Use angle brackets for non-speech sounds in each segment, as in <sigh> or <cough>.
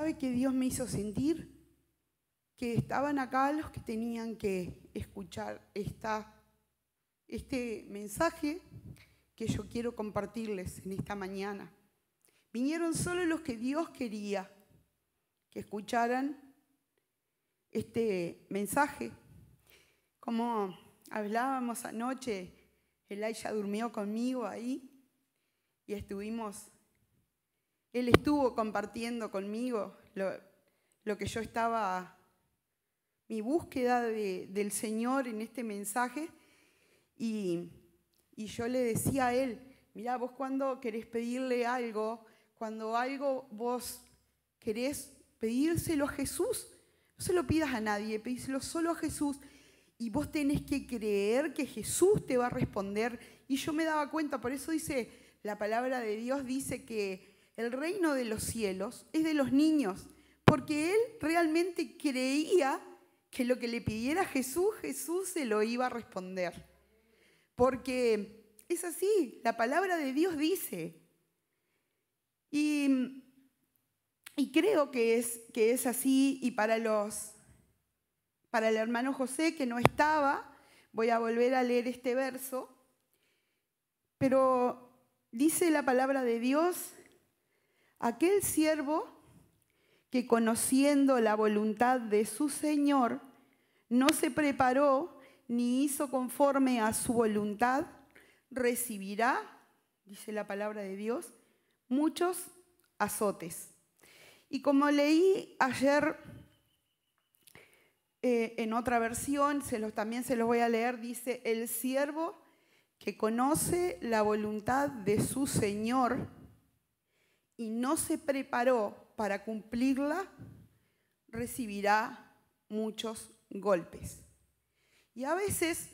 ¿Sabe que Dios me hizo sentir? Que estaban acá los que tenían que escuchar este mensaje que yo quiero compartirles en esta mañana. Vinieron solo los que Dios quería que escucharan este mensaje. Como hablábamos anoche, Elijah durmió conmigo ahí y estuvimos él estuvo compartiendo conmigo lo, que yo estaba, mi búsqueda del Señor en este mensaje. Y, yo le decía a él, mira, vos cuando querés pedirle algo, cuando algo vos querés pedírselo a Jesús, no se lo pidas a nadie, pedíselo solo a Jesús. Y vos tenés que creer que Jesús te va a responder. Y yo me daba cuenta, por eso dice, la palabra de Dios dice que el reino de los cielos es de los niños, porque él realmente creía que lo que le pidiera Jesús, Jesús se lo iba a responder. Porque es así, la palabra de Dios dice. Y, creo que es, que es así y para los para el hermano José que no estaba, voy a volver a leer este verso, pero dice la palabra de Dios Aquel siervo que conociendo la voluntad de su Señor, no se preparó ni hizo conforme a su voluntad, recibirá, dice la palabra de Dios, muchos azotes. Y como leí ayer eh, en otra versión, se los, también se los voy a leer, dice, el siervo que conoce la voluntad de su Señor, y no se preparó para cumplirla, recibirá muchos golpes. Y a veces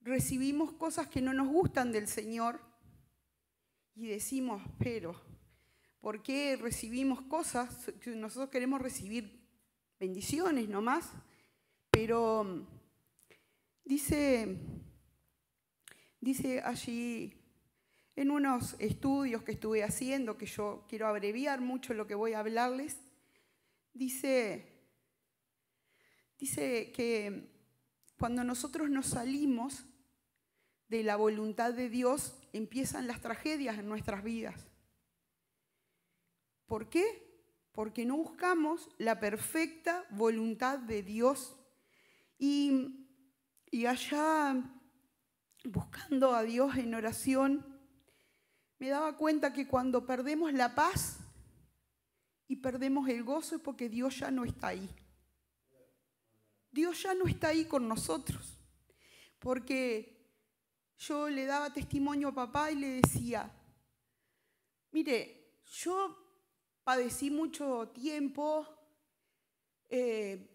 recibimos cosas que no nos gustan del Señor y decimos, pero, ¿por qué recibimos cosas? Nosotros queremos recibir bendiciones nomás, pero dice, dice allí en unos estudios que estuve haciendo, que yo quiero abreviar mucho lo que voy a hablarles, dice, dice que cuando nosotros nos salimos de la voluntad de Dios, empiezan las tragedias en nuestras vidas. ¿Por qué? Porque no buscamos la perfecta voluntad de Dios. Y, y allá, buscando a Dios en oración, me daba cuenta que cuando perdemos la paz y perdemos el gozo es porque Dios ya no está ahí. Dios ya no está ahí con nosotros. Porque yo le daba testimonio a papá y le decía, mire, yo padecí mucho tiempo, eh,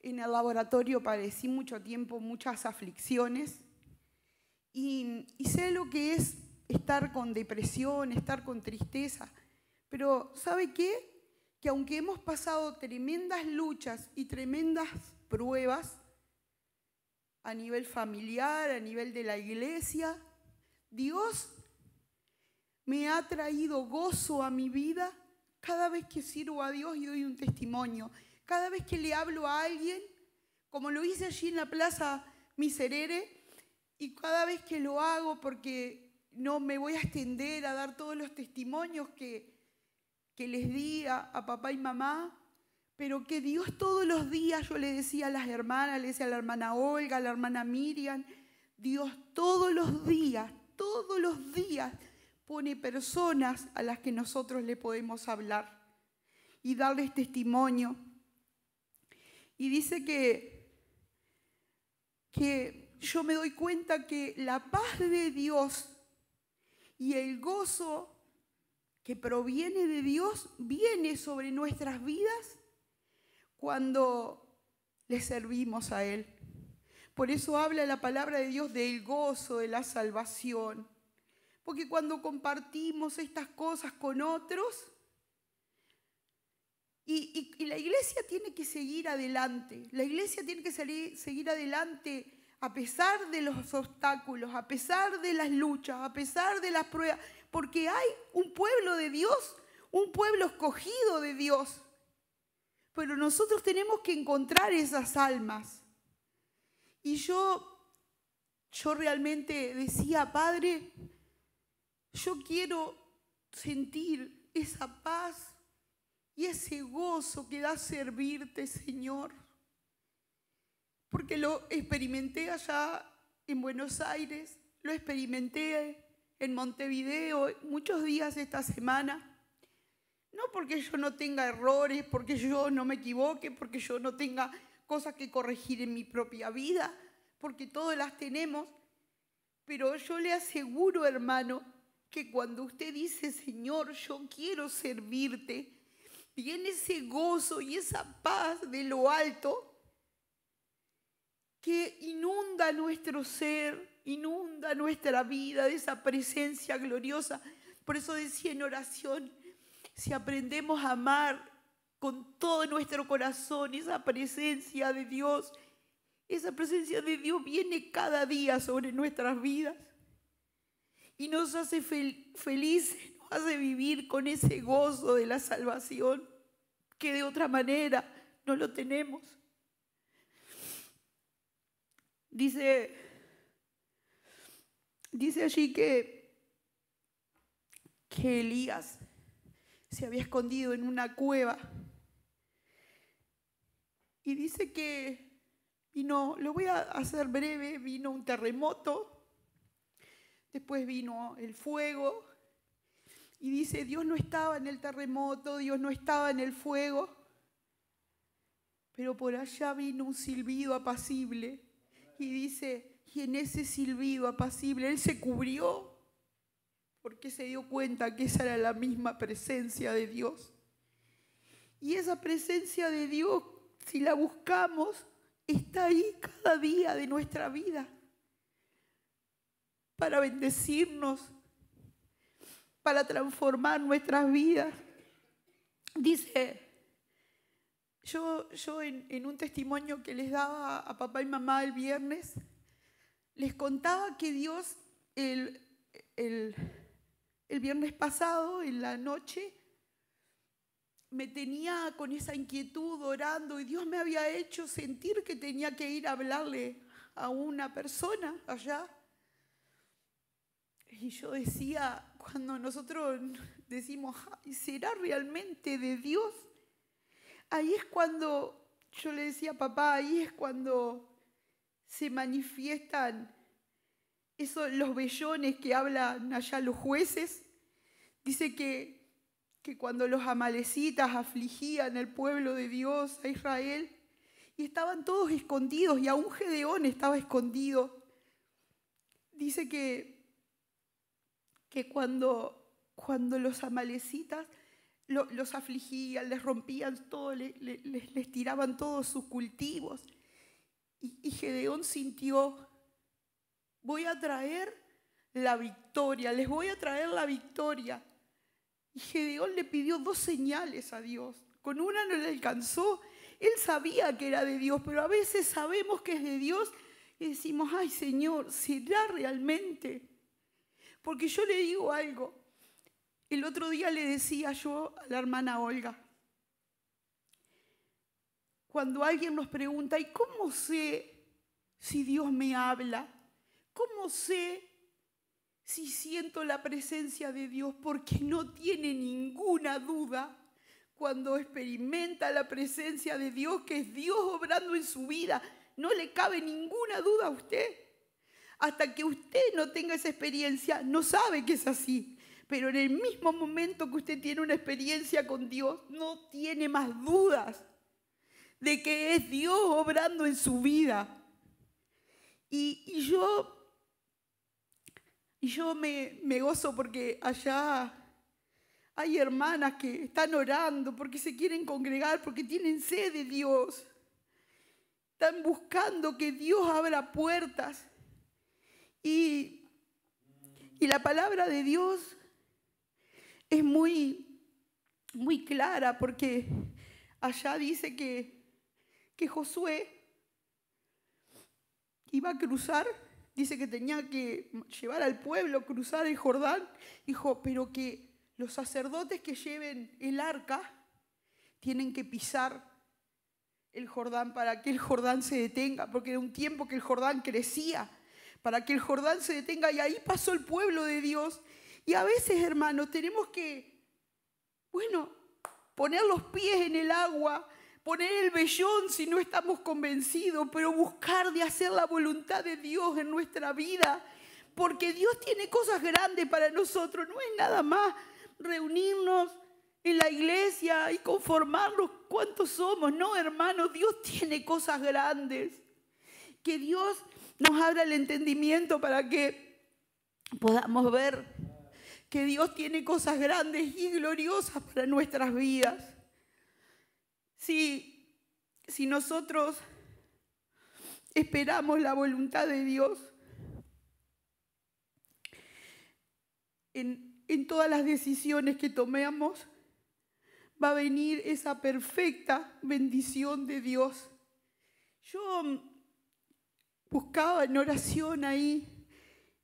en el laboratorio padecí mucho tiempo muchas aflicciones y sé lo que es estar con depresión, estar con tristeza. Pero ¿sabe qué? Que aunque hemos pasado tremendas luchas y tremendas pruebas a nivel familiar, a nivel de la iglesia, Dios me ha traído gozo a mi vida cada vez que sirvo a Dios y doy un testimonio. Cada vez que le hablo a alguien, como lo hice allí en la Plaza Miserere, y cada vez que lo hago porque no me voy a extender a dar todos los testimonios que, que les di a, papá y mamá, pero que Dios todos los días, yo le decía a las hermanas, le decía a la hermana Olga, a la hermana Miriam, Dios todos los días, todos los días pone personas a las que nosotros le podemos hablar y darles testimonio. Y dice que, que yo me doy cuenta que la paz de Dios y el gozo que proviene de Dios viene sobre nuestras vidas cuando le servimos a Él. Por eso habla la palabra de Dios del gozo, de la salvación. Porque cuando compartimos estas cosas con otros, y, la iglesia tiene que seguir adelante, la iglesia tiene que salir, seguir adelante a pesar de los obstáculos, a pesar de las luchas, a pesar de las pruebas, porque hay un pueblo de Dios, un pueblo escogido de Dios. Pero nosotros tenemos que encontrar esas almas. Y yo, yo realmente decía, Padre, yo quiero sentir esa paz y ese gozo que da servirte, Señor porque lo experimenté allá en Buenos Aires, lo experimenté en Montevideo muchos días esta semana. No porque yo no tenga errores, porque yo no me equivoque, porque yo no tenga cosas que corregir en mi propia vida, porque todas las tenemos. Pero yo le aseguro, hermano, que cuando usted dice, Señor, yo quiero servirte, viene ese gozo y esa paz de lo alto que inunda nuestro ser, inunda nuestra vida de esa presencia gloriosa. Por eso decía en oración, si aprendemos a amar con todo nuestro corazón esa presencia de Dios, esa presencia de Dios viene cada día sobre nuestras vidas y nos hace felices, <laughs> nos hace vivir con ese gozo de la salvación que de otra manera no lo tenemos. Dice, dice allí que, que Elías se había escondido en una cueva. Y dice que vino, lo voy a hacer breve, vino un terremoto, después vino el fuego, y dice, Dios no estaba en el terremoto, Dios no estaba en el fuego, pero por allá vino un silbido apacible y dice, y en ese silbido apacible él se cubrió porque se dio cuenta que esa era la misma presencia de Dios. Y esa presencia de Dios, si la buscamos, está ahí cada día de nuestra vida para bendecirnos, para transformar nuestras vidas. Dice yo, yo en, un testimonio que les daba a papá y mamá el viernes, les contaba que Dios el, el, el viernes pasado, en la noche, me tenía con esa inquietud orando y Dios me había hecho sentir que tenía que ir a hablarle a una persona allá. Y yo decía, cuando nosotros decimos, ¿será realmente de Dios? ahí es cuando yo le decía, papá, ahí es cuando se manifiestan esos, los vellones que hablan allá los jueces. Dice que, cuando los amalecitas afligían al pueblo de Dios, a Israel, y estaban todos escondidos, y aún Gedeón estaba escondido. Dice que, que cuando los amalecitas los afligían, les rompían todo, les, tiraban todos sus cultivos. Y, y Gedeón sintió, voy a traer la victoria, les voy a traer la victoria. Y Gedeón le pidió dos señales a Dios. Con una no le alcanzó. Él sabía que era de Dios, pero a veces sabemos que es de Dios y decimos, ay Señor, ¿será realmente? Porque yo le digo algo, el otro día le decía yo a la hermana Olga, cuando alguien nos pregunta, ¿y cómo sé si Dios me habla? ¿Cómo sé si siento la presencia de Dios? Porque no tiene ninguna duda cuando experimenta la presencia de Dios, que es Dios obrando en su vida. No le cabe ninguna duda a usted. Hasta que usted no tenga esa experiencia, no sabe que es así. Pero en el mismo momento que usted tiene una experiencia con Dios, no tiene más dudas de que es Dios obrando en su vida. Y, yo, yo me, gozo porque allá hay hermanas que están orando porque se quieren congregar, porque tienen sed de Dios. Están buscando que Dios abra puertas. y, la palabra de Dios es muy, muy clara porque allá dice que, que Josué iba a cruzar, dice que tenía que llevar al pueblo, cruzar el Jordán, dijo, pero que los sacerdotes que lleven el arca tienen que pisar el Jordán para que el Jordán se detenga, porque era un tiempo que el Jordán crecía, para que el Jordán se detenga y ahí pasó el pueblo de Dios y a veces, hermano, tenemos que, bueno, poner los pies en el agua, poner el vellón si no estamos convencidos, pero buscar de hacer la voluntad de Dios en nuestra vida, porque Dios tiene cosas grandes para nosotros, no es nada más reunirnos en la iglesia y conformarnos cuántos somos, no hermano, Dios tiene cosas grandes, que Dios nos abra el entendimiento para que podamos ver que Dios tiene cosas grandes y gloriosas para nuestras vidas. Si, nosotros esperamos la voluntad de Dios en, todas las decisiones que tomemos, va a venir esa perfecta bendición de Dios. Yo buscaba en oración ahí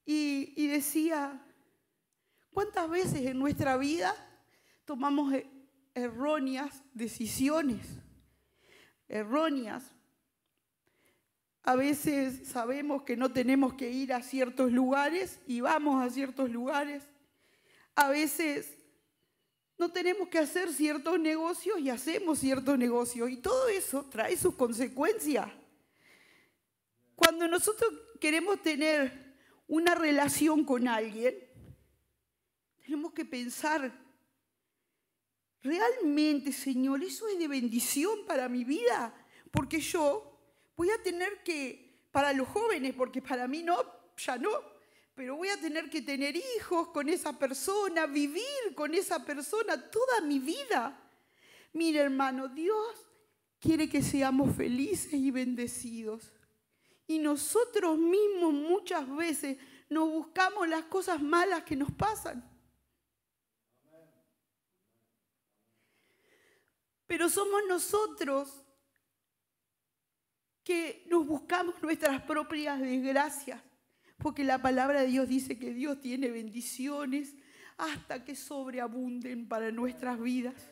y, y, decía, ¿Cuántas veces en nuestra vida tomamos e-, erróneas decisiones? Erróneas. A veces sabemos que no tenemos que ir a ciertos lugares y vamos a ciertos lugares. A veces no tenemos que hacer ciertos negocios y hacemos ciertos negocios. Y todo eso trae sus consecuencias. Cuando nosotros queremos tener una relación con alguien, tenemos que pensar, realmente, Señor, eso es de bendición para mi vida, porque yo voy a tener que, para los jóvenes, porque para mí no, ya no, pero voy a tener que tener hijos con esa persona, vivir con esa persona toda mi vida. Mira, hermano, Dios quiere que seamos felices y bendecidos. Y nosotros mismos muchas veces nos buscamos las cosas malas que nos pasan. Pero somos nosotros que nos buscamos nuestras propias desgracias, porque la palabra de Dios dice que Dios tiene bendiciones hasta que sobreabunden para nuestras vidas.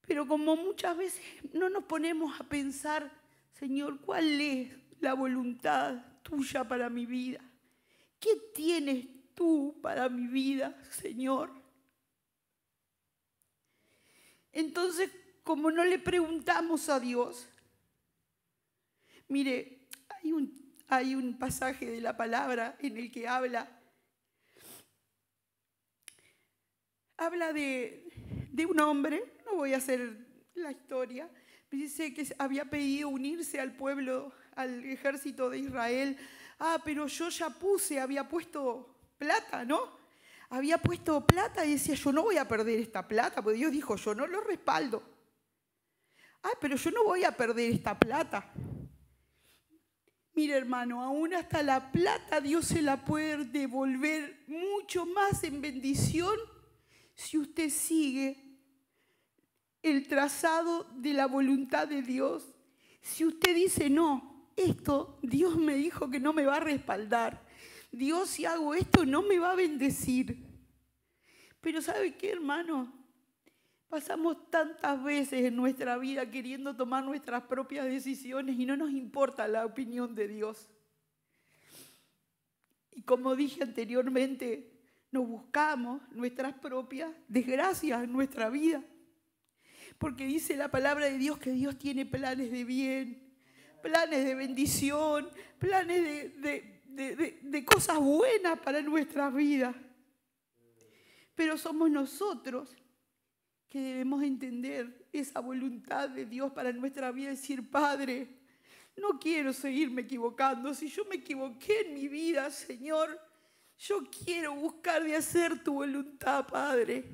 Pero como muchas veces no nos ponemos a pensar, Señor, ¿cuál es la voluntad tuya para mi vida? ¿Qué tienes tú para mi vida, Señor? Entonces, como no le preguntamos a Dios, mire, hay un, pasaje de la palabra en el que habla, habla de, de un hombre, no voy a hacer la historia, dice que había pedido unirse al pueblo, al ejército de Israel. Ah, pero yo ya puse, había puesto plata, ¿no? había puesto plata y decía, yo no voy a perder esta plata, porque Dios dijo, yo no lo respaldo. Ah, pero yo no voy a perder esta plata. Mire, hermano, aún hasta la plata Dios se la puede devolver mucho más en bendición si usted sigue el trazado de la voluntad de Dios. Si usted dice, no, esto Dios me dijo que no me va a respaldar, Dios, si hago esto, no me va a bendecir. Pero ¿sabe qué, hermano? Pasamos tantas veces en nuestra vida queriendo tomar nuestras propias decisiones y no nos importa la opinión de Dios. Y como dije anteriormente, nos buscamos nuestras propias desgracias en nuestra vida. Porque dice la palabra de Dios que Dios tiene planes de bien, planes de bendición, planes de, de de, cosas buenas para nuestra vida. Pero somos nosotros que debemos entender esa voluntad de Dios para nuestra vida, decir, Padre, no quiero seguirme equivocando. Si yo me equivoqué en mi vida, Señor, yo quiero buscar de hacer tu voluntad, Padre.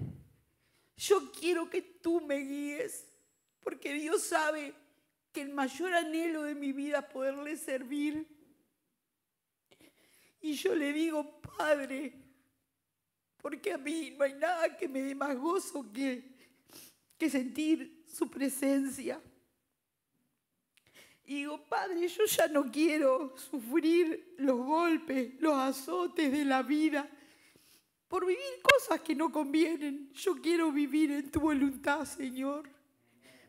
Yo quiero que tú me guíes, porque Dios sabe que el mayor anhelo de mi vida es poderle servir. Y yo le digo, Padre, porque a mí no hay nada que me dé más gozo que, que sentir su presencia. Y digo, Padre, yo ya no quiero sufrir los golpes, los azotes de la vida por vivir cosas que no convienen. Yo quiero vivir en tu voluntad, Señor.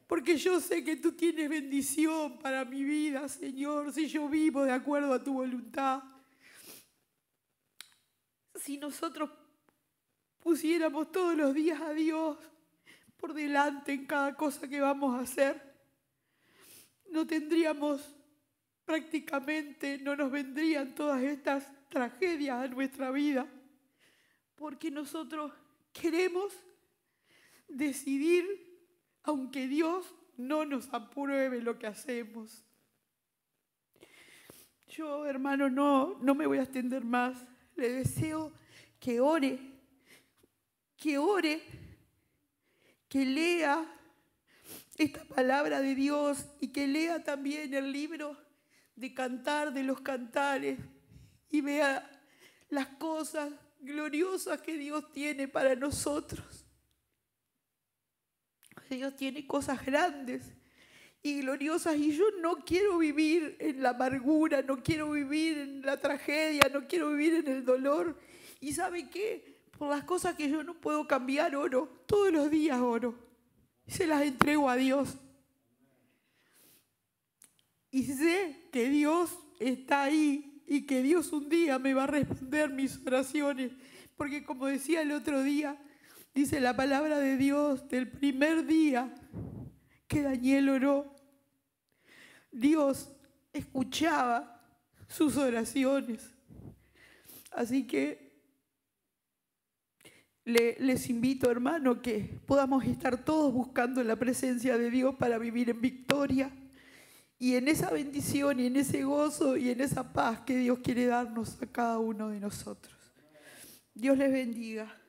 Porque yo sé que tú tienes bendición para mi vida, Señor, si yo vivo de acuerdo a tu voluntad si nosotros pusiéramos todos los días a Dios por delante en cada cosa que vamos a hacer, no tendríamos prácticamente, no nos vendrían todas estas tragedias a nuestra vida, porque nosotros queremos decidir, aunque Dios no nos apruebe lo que hacemos. Yo, hermano, no, no me voy a extender más le deseo que ore, que ore, que lea esta palabra de Dios y que lea también el libro de cantar de los cantares y vea las cosas gloriosas que Dios tiene para nosotros. Dios tiene cosas grandes y gloriosas y yo no quiero vivir en la amargura, no quiero vivir en la tragedia, no quiero vivir en el dolor. ¿Y sabe qué? Por las cosas que yo no puedo cambiar, oro. Todos los días oro. Se las entrego a Dios. Y sé que Dios está ahí y que Dios un día me va a responder mis oraciones. Porque como decía el otro día, dice la palabra de Dios del primer día que Daniel oró Dios escuchaba sus oraciones. Así que les invito, hermano, que podamos estar todos buscando la presencia de Dios para vivir en victoria. Y en esa bendición y en ese gozo y en esa paz que Dios quiere darnos a cada uno de nosotros. Dios les bendiga.